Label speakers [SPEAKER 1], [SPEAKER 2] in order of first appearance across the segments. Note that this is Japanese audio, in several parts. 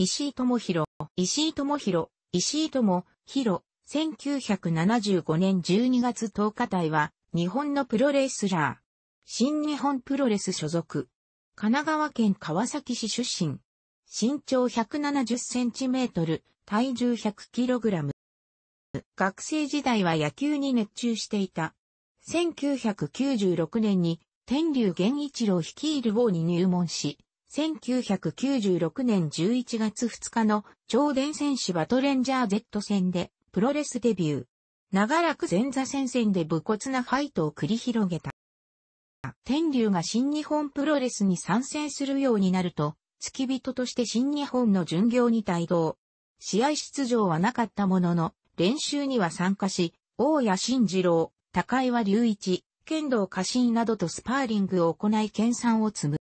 [SPEAKER 1] 石井智弘、石井智弘、石井智弘、1975年12月10日大は、日本のプロレスラー。新日本プロレス所属。神奈川県川崎市出身。身長170センチメートル、体重100キログラム。学生時代は野球に熱中していた。1996年に天竜源一郎率いる王に入門し、1996年11月2日の超伝戦士バトレンジャー Z 戦でプロレスデビュー。長らく前座戦線で武骨なファイトを繰り広げた。天竜が新日本プロレスに参戦するようになると、付き人として新日本の巡業に帯同。試合出場はなかったものの、練習には参加し、大谷慎二郎、高岩隆一、剣道家臣などとスパーリングを行い研鑽を積む。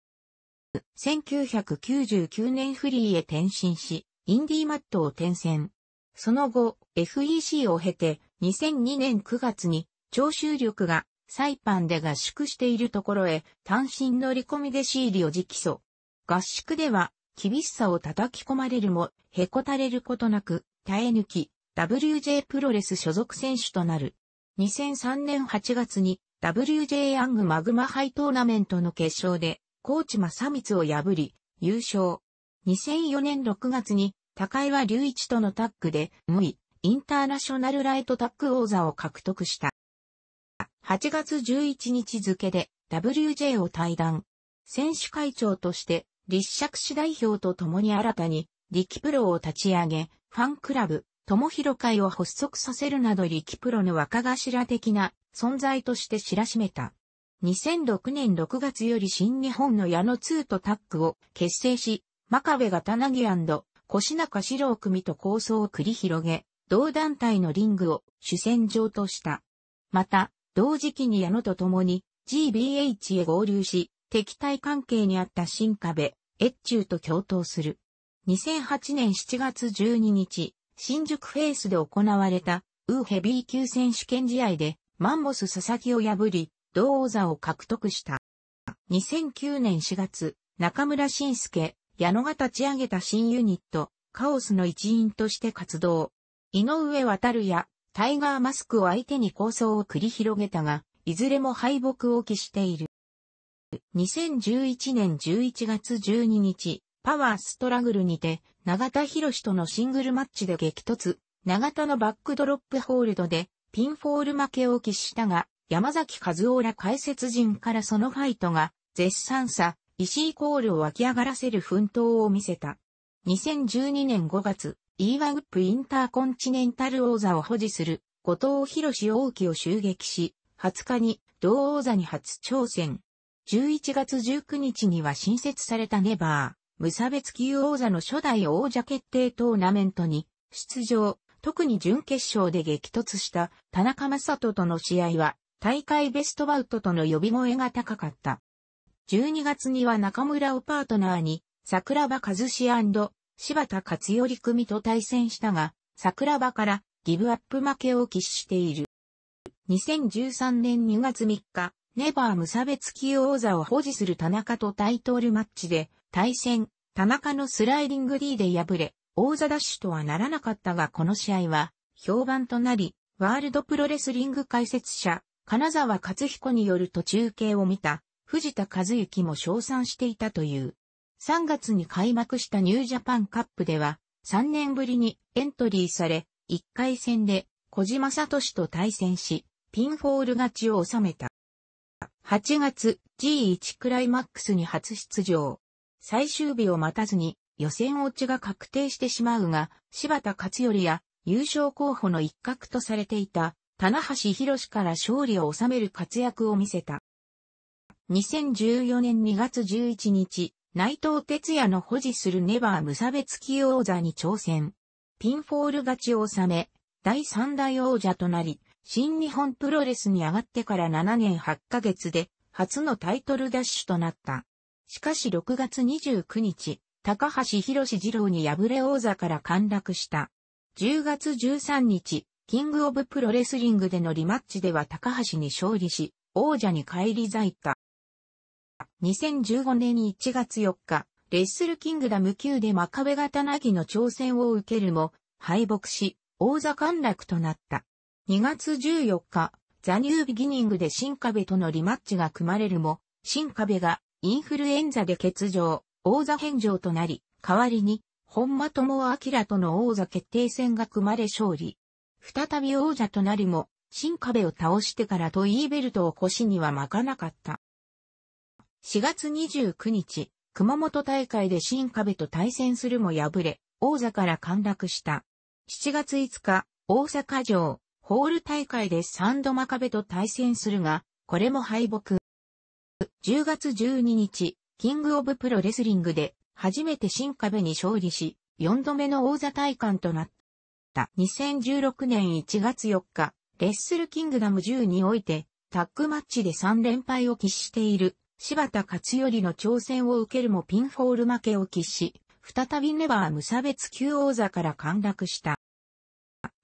[SPEAKER 1] 1999年フリーへ転身し、インディーマットを転戦。その後、FEC を経て、2002年9月に、徴収力がサイパンで合宿しているところへ、単身乗り込みでシーリを直訴。合宿では、厳しさを叩き込まれるも、へこたれることなく、耐え抜き、WJ プロレス所属選手となる。2003年8月に、WJ アングマグマハイトーナメントの決勝で、高知正光を破り、優勝。2004年6月に、高岩隆一とのタッグで、無意、インターナショナルライトタッグ王座を獲得した。8月11日付で、WJ を退団。選手会長として、立釈市代表と共に新たに、力プロを立ち上げ、ファンクラブ、友広会を発足させるなど力プロの若頭的な存在として知らしめた。2006年6月より新日本の矢野2とタッグを結成し、真壁が棚木越中四郎組と構想を繰り広げ、同団体のリングを主戦場とした。また、同時期に矢野と共に GBH へ合流し、敵対関係にあった新壁、越中と共闘する。2008年7月12日、新宿フェイスで行われた、ウーヘビー級選手権試合で、マンモス佐々木を破り、同王座を獲得した。2009年4月、中村晋介、矢野が立ち上げた新ユニット、カオスの一員として活動。井上渡やタイガーマスクを相手に構想を繰り広げたが、いずれも敗北を期している。2011年11月12日、パワーストラグルにて、永田博士とのシングルマッチで激突、長田のバックドロップホールドで、ピンフォール負けを期したが、山崎和夫ら解説陣からそのファイトが、絶賛さ、石井コールを湧き上がらせる奮闘を見せた。2012年5月、イーワグップインターコンチネンタル王座を保持する、後藤博士王旗を襲撃し、20日に同王座に初挑戦。11月19日には新設されたネバー、無差別級王座の初代王者決定トーナメントに出場、特に準決勝で激突した田中正人との試合は大会ベストバウトとの呼び声が高かった。12月には中村をパートナーに、桜庭和志柴田勝頼組と対戦したが、桜庭からギブアップ負けを喫している。2013年2月3日、ネバー無差別級王座を保持する田中とタイトルマッチで、対戦、田中のスライディング D で敗れ、王座ダッシュとはならなかったがこの試合は、評判となり、ワールドプロレスリング解説者、金沢勝彦によると中継を見た藤田和幸も称賛していたという。3月に開幕したニュージャパンカップでは3年ぶりにエントリーされ、1回戦で小島聡と対戦し、ピンフォール勝ちを収めた。8月 G1 クライマックスに初出場。最終日を待たずに予選落ちが確定してしまうが、柴田勝頼や優勝候補の一角とされていた棚橋博から勝利を収める活躍を見せた。2014年2月11日、内藤哲也の保持するネバー無差別級王座に挑戦。ピンフォール勝ちを収め、第三代王者となり、新日本プロレスに上がってから7年8ヶ月で、初のタイトルダッシュとなった。しかし6月29日、高橋博士二郎に敗れ王座から陥落した。10月13日、キングオブプロレスリングでのリマッチでは高橋に勝利し、王者に返り咲いた。2015年1月4日、レッスルキングダム級で真壁型なぎの挑戦を受けるも、敗北し、王座陥落となった。2月14日、ザニュービギニングで新壁とのリマッチが組まれるも、新壁がインフルエンザで欠場、王座返上となり、代わりに、本間智明との王座決定戦が組まれ勝利。再び王者となりも、新壁を倒してからトイーベルトを腰には巻かなかった。4月29日、熊本大会で新壁と対戦するも敗れ、王座から陥落した。7月5日、大阪城、ホール大会で三度真壁と対戦するが、これも敗北。10月12日、キングオブプロレスリングで初めて新壁に勝利し、4度目の王座大会となった。。2016年1月4日、レッスルキングダム10において、タッグマッチで3連敗を喫している、柴田勝頼の挑戦を受けるもピンフォール負けを喫し、再びネバー無差別級王座から陥落した。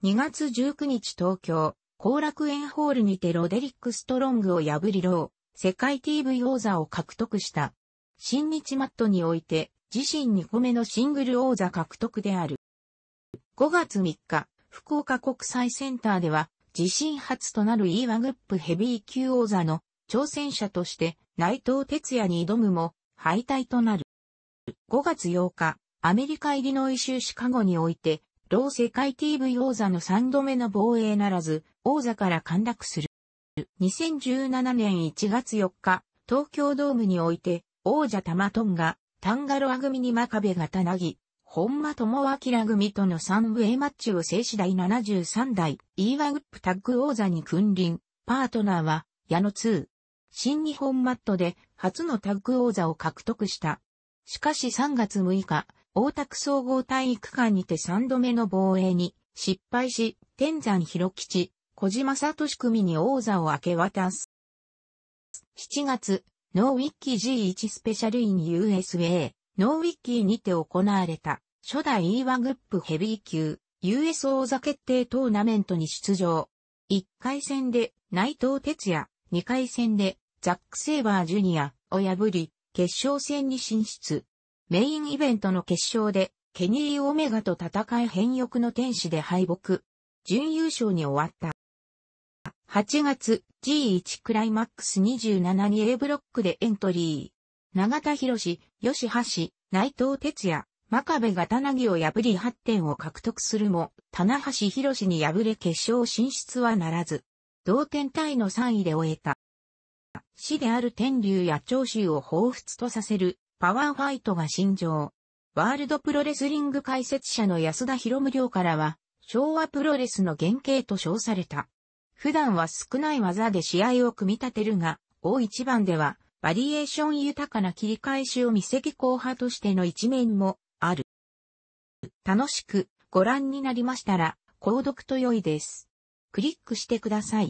[SPEAKER 1] 2月19日東京、後楽園ホールにてロデリック・ストロングを破りロー、世界 TV 王座を獲得した。新日マットにおいて、自身2個目のシングル王座獲得である。5月3日、福岡国際センターでは、自身初となる e ワグップヘビー級王座の挑戦者として内藤哲也に挑むも敗退となる。5月8日、アメリカ入りのイ周シカゴにおいて、同世界 TV 王座の3度目の防衛ならず、王座から陥落する。2017年1月4日、東京ドームにおいて、王者玉トンが、タンガロア組に真壁がたなぎ、本間智明組との3部 A マッチを制し第73代 e ワウップタッグ王座に君臨。パートナーは矢野2。新日本マットで初のタッグ王座を獲得した。しかし3月6日、大田区総合体育館にて3度目の防衛に失敗し、天山広吉、小島聡組に王座を明け渡す。7月、ノーウィッキー G1 スペシャルイン USA。ノーウィッキーにて行われた初代 E1 グップヘビー級 US 王座決定トーナメントに出場。1回戦で内藤哲也、2回戦でザック・セイバージュニアを破り、決勝戦に進出。メインイベントの決勝でケニー・オメガと戦い変欲の天使で敗北。準優勝に終わった。8月 G1 クライマックス27に A ブロックでエントリー。長田博士、吉橋、内藤哲也、真壁が棚木を破り8点を獲得するも、棚橋博士に敗れ決勝進出はならず、同点体の3位で終えた。死である天竜や長州を彷彿とさせるパワーファイトが心情。ワールドプロレスリング解説者の安田博無良からは、昭和プロレスの原型と称された。普段は少ない技で試合を組み立てるが、大一番ではバリエーション豊かな切り返しを見せ技巧派としての一面もある。楽しくご覧になりましたら、購読と良いです。クリックしてください。